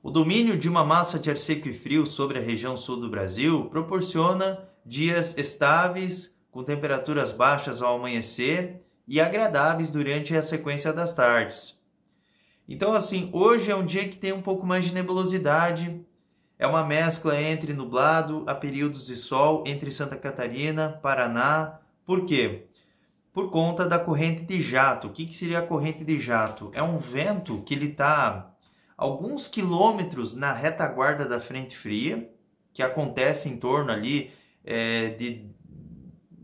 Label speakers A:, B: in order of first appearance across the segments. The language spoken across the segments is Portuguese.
A: O domínio de uma massa de ar seco e frio sobre a região sul do Brasil proporciona dias estáveis, com temperaturas baixas ao amanhecer e agradáveis durante a sequência das tardes. Então, assim, hoje é um dia que tem um pouco mais de nebulosidade, é uma mescla entre nublado a períodos de sol entre Santa Catarina, Paraná. Por quê? Por conta da corrente de jato. O que, que seria a corrente de jato? É um vento que ele está alguns quilômetros na retaguarda da frente fria, que acontece em torno ali é, de,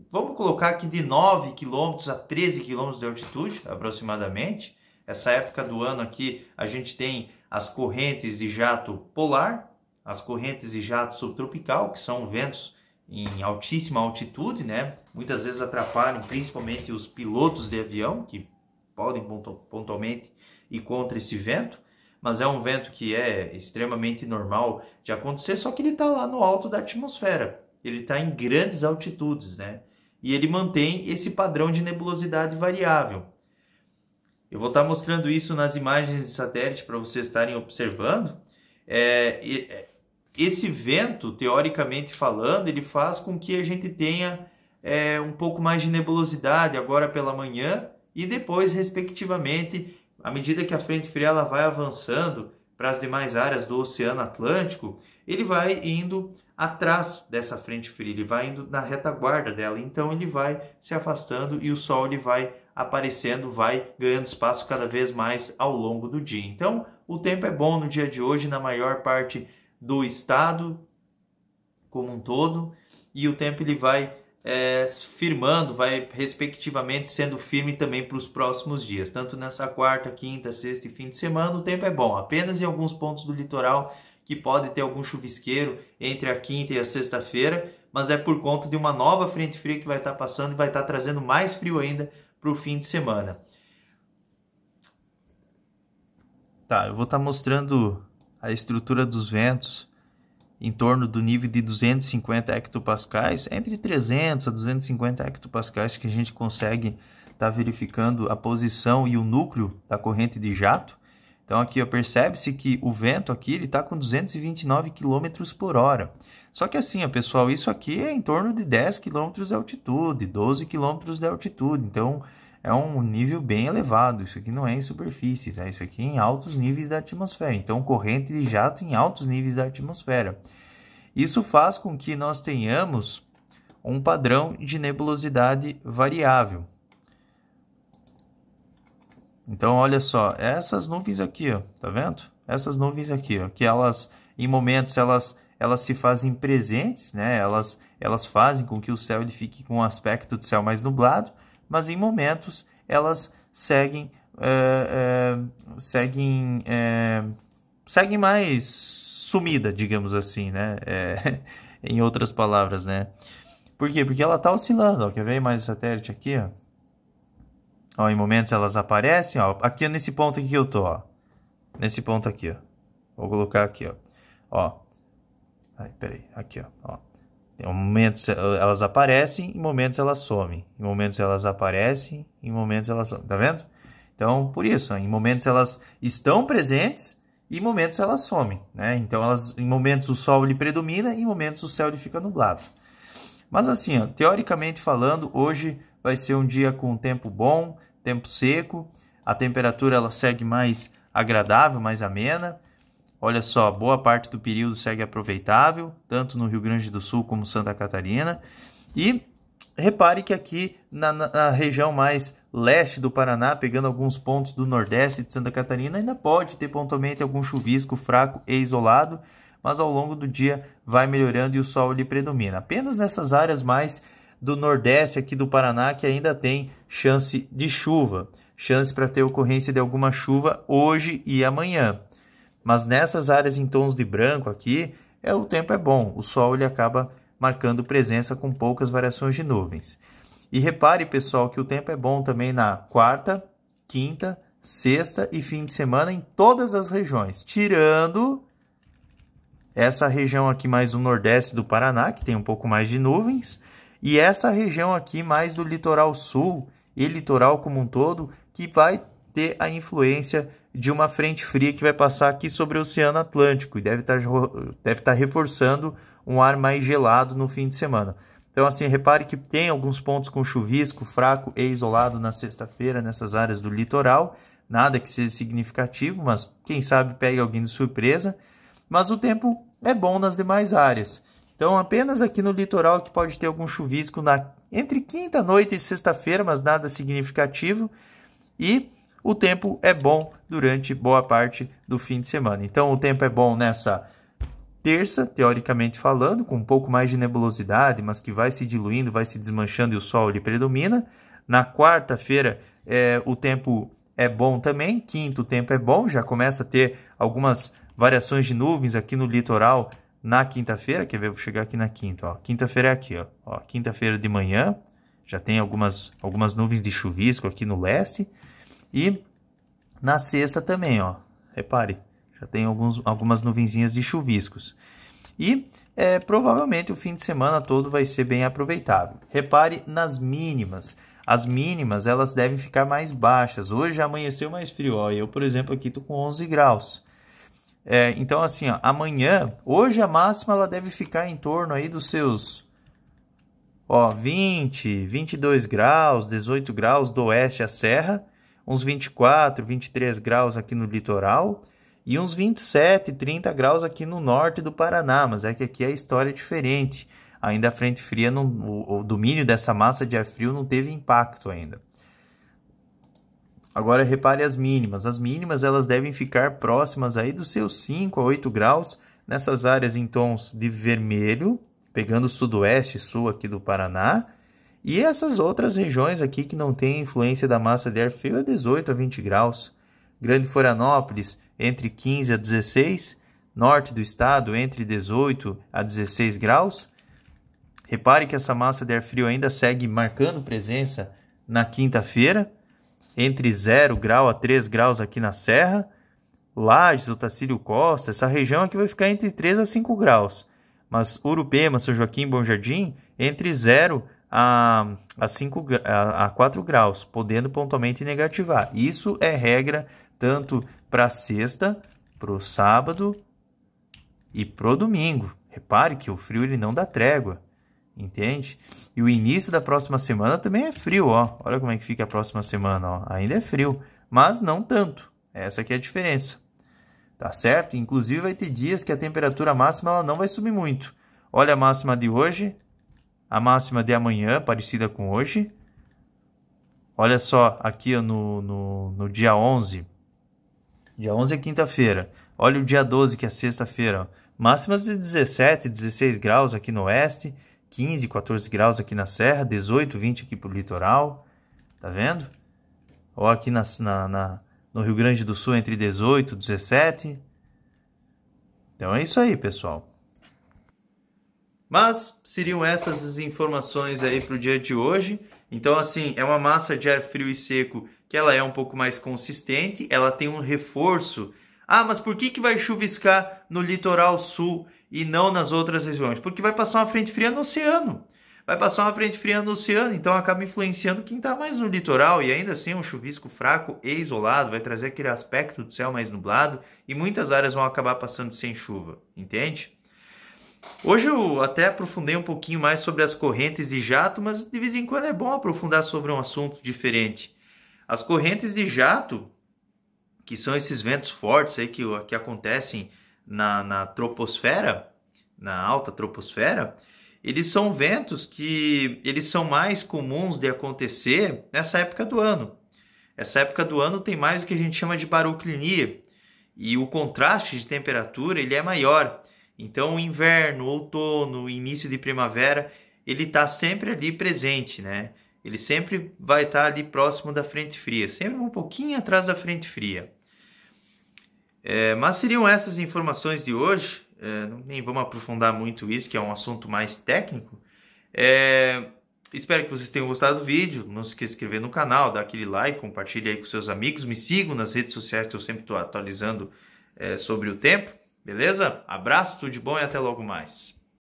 A: vamos colocar aqui de 9 quilômetros a 13 quilômetros de altitude, aproximadamente. Essa época do ano aqui a gente tem as correntes de jato polar, as correntes de jato subtropical, que são ventos em altíssima altitude, né? Muitas vezes atrapalham principalmente os pilotos de avião, que podem pontualmente ir contra esse vento mas é um vento que é extremamente normal de acontecer, só que ele está lá no alto da atmosfera. Ele está em grandes altitudes, né? E ele mantém esse padrão de nebulosidade variável. Eu vou estar tá mostrando isso nas imagens de satélite para vocês estarem observando. É, é, esse vento, teoricamente falando, ele faz com que a gente tenha é, um pouco mais de nebulosidade agora pela manhã e depois, respectivamente, à medida que a frente fria ela vai avançando para as demais áreas do Oceano Atlântico, ele vai indo atrás dessa frente fria, ele vai indo na retaguarda dela. Então ele vai se afastando e o Sol ele vai aparecendo, vai ganhando espaço cada vez mais ao longo do dia. Então o tempo é bom no dia de hoje na maior parte do estado como um todo e o tempo ele vai é, firmando, vai respectivamente sendo firme também para os próximos dias, tanto nessa quarta, quinta, sexta e fim de semana. O tempo é bom, apenas em alguns pontos do litoral que pode ter algum chuvisqueiro entre a quinta e a sexta-feira, mas é por conta de uma nova frente fria que vai estar tá passando e vai estar tá trazendo mais frio ainda para o fim de semana. Tá, eu vou estar tá mostrando a estrutura dos ventos em torno do nível de 250 hectopascais, entre 300 a 250 hectopascais que a gente consegue estar tá verificando a posição e o núcleo da corrente de jato. Então aqui percebe-se que o vento aqui ele está com 229 km por hora. Só que assim, ó, pessoal, isso aqui é em torno de 10 km de altitude, 12 km de altitude. Então é um nível bem elevado. Isso aqui não é em superfície, tá? Isso aqui é em altos níveis da atmosfera. Então, corrente de jato em altos níveis da atmosfera. Isso faz com que nós tenhamos um padrão de nebulosidade variável. Então, olha só, essas nuvens aqui, ó, tá vendo? Essas nuvens aqui, ó, que elas, em momentos, elas, elas se fazem presentes, né? Elas, elas fazem com que o céu ele fique com um aspecto de céu mais nublado, mas em momentos elas seguem é, é, seguem é, seguem mais sumida, digamos assim, né? em outras palavras, né? Por quê? Porque ela está oscilando, ó, quer ver mais o satélite aqui, ó. ó. em momentos elas aparecem, ó, aqui nesse ponto aqui que eu tô, ó. Nesse ponto aqui, ó. Vou colocar aqui, ó. Ó. Aí, peraí, aqui, ó. ó. Em momentos eh, elas aparecem, em momentos elas somem. Em momentos elas aparecem, em momentos elas somem. Tá vendo? Então, por isso, em momentos elas estão presentes e em momentos elas somem. Né? Então, elas, em momentos o sol lhe predomina e em momentos o céu lhe fica nublado. Mas assim, ó, teoricamente falando, hoje vai ser um dia com tempo bom, tempo seco, a temperatura ela segue mais agradável, mais amena. Olha só, boa parte do período segue aproveitável, tanto no Rio Grande do Sul como Santa Catarina. E repare que aqui na, na, região mais leste do Paraná, pegando alguns pontos do Nordeste de Santa Catarina, ainda pode ter pontualmente algum chuvisco fraco e isolado, mas ao longo do dia vai melhorando e o sol lhe predomina. Apenas nessas áreas mais do Nordeste aqui do Paraná que ainda tem chance de chuva, chance para ter ocorrência de alguma chuva hoje e amanhã. Mas nessas áreas em tons de branco aqui, é, o tempo é bom, o sol ele acaba marcando presença com poucas variações de nuvens. E repare, pessoal, que o tempo é bom também na quarta, quinta, sexta e fim de semana em todas as regiões, tirando essa região aqui mais do nordeste do Paraná, que tem um pouco mais de nuvens, e essa região aqui mais do litoral sul e litoral como um todo, que vai ter a influência de uma frente fria que vai passar aqui sobre o Oceano Atlântico e deve estar, tá deve estar tá reforçando um ar mais gelado no fim de semana. Então, assim, repare que tem alguns pontos com chuvisco fraco e isolado na sexta-feira nessas áreas do litoral. Nada que seja significativo, mas quem sabe pegue alguém de surpresa. Mas o tempo é bom nas demais áreas. Então, apenas aqui no litoral que pode ter algum chuvisco na, entre quinta-noite e sexta-feira, mas nada significativo. E o tempo é bom durante boa parte do fim de semana. Então, o tempo é bom nessa terça, teoricamente falando, com um pouco mais de nebulosidade, mas que vai se diluindo, vai se desmanchando e o sol ele predomina. Na quarta-feira, é, o tempo é bom também. Quinto, o tempo é bom, já começa a ter algumas variações de nuvens aqui no litoral na quinta-feira. Quer ver? Vou chegar aqui na quinta. Quinta-feira é aqui, ó. ó Quinta-feira de manhã já tem algumas, algumas nuvens de chuvisco aqui no leste. E na sexta também, ó. Repare, já tem alguns, algumas nuvenzinhas de chuviscos. E é, provavelmente o fim de semana todo vai ser bem aproveitável. Repare nas mínimas. As mínimas elas devem ficar mais baixas. Hoje amanheceu mais frio, ó. Eu, por exemplo, aqui estou com 11 graus. É, então, assim, ó, amanhã, hoje a máxima ela deve ficar em torno aí dos seus ó, 20, 22 graus, 18 graus do oeste à serra uns 24, 23 graus aqui no litoral e uns 27, 30 graus aqui no norte do Paraná, mas é que aqui a história é diferente. Ainda a frente fria, não, o, o domínio dessa massa de ar frio não teve impacto ainda. Agora repare as mínimas. As mínimas elas devem ficar próximas aí dos seus 5 a 8 graus nessas áreas em tons de vermelho, pegando sudoeste e sul aqui do Paraná, e essas outras regiões aqui que não têm influência da massa de ar frio é 18 a 20 graus. Grande Florianópolis, entre 15 a 16, norte do estado, entre 18 a 16 graus. Repare que essa massa de ar frio ainda segue marcando presença na quinta-feira, entre 0 grau a 3 graus aqui na Serra. Lages, Otacílio Costa, essa região aqui vai ficar entre 3 a 5 graus. Mas Urupema, São Joaquim, Bom Jardim, entre 0 e a, a, 5, a, a 4 graus, podendo pontualmente negativar. Isso é regra tanto para sexta, para o sábado e para o domingo. Repare que o frio ele não dá trégua, entende? E o início da próxima semana também é frio, ó. Olha como é que fica a próxima semana, ó. Ainda é frio, mas não tanto. Essa aqui é a diferença. Tá certo? Inclusive vai ter dias que a temperatura máxima ela não vai subir muito. Olha a máxima de hoje, a máxima de amanhã, parecida com hoje. Olha só, aqui no, no, no dia 11. Dia 11 é quinta-feira. Olha o dia 12, que é sexta-feira. Máximas de 17, 16 graus aqui no oeste, 15, 14 graus aqui na serra, 18, 20 aqui pro litoral. Tá vendo? Ou aqui na, na, na no Rio Grande do Sul entre 18 e 17. Então é isso aí, pessoal. Mas seriam essas as informações aí para o dia de hoje. Então, assim, é uma massa de ar frio e seco que ela é um pouco mais consistente, ela tem um reforço. Ah, mas por que, que vai chuviscar no litoral sul e não nas outras regiões? Porque vai passar uma frente fria no oceano. Vai passar uma frente fria no oceano, então acaba influenciando quem está mais no litoral e ainda assim é um chuvisco fraco e isolado vai trazer aquele aspecto do céu mais nublado e muitas áreas vão acabar passando sem chuva, entende? Hoje eu até aprofundei um pouquinho mais sobre as correntes de jato, mas de vez em quando é bom aprofundar sobre um assunto diferente. As correntes de jato, que são esses ventos fortes aí que, que acontecem na, na troposfera, na alta troposfera, eles são ventos que eles são mais comuns de acontecer nessa época do ano. Essa época do ano tem mais o que a gente chama de baroclinia e o contraste de temperatura ele é maior. Então, inverno, outono, início de primavera, ele está sempre ali presente, né? Ele sempre vai estar tá ali próximo da frente fria, sempre um pouquinho atrás da frente fria. É, mas seriam essas informações de hoje, é, nem vamos aprofundar muito isso, que é um assunto mais técnico. É, espero que vocês tenham gostado do vídeo. Não se esqueça de se inscrever no canal, dar aquele like, compartilhe aí com seus amigos. Me sigam nas redes sociais, que eu sempre estou atualizando é, sobre o tempo. Beleza? Abraço, tudo de bom e até logo mais.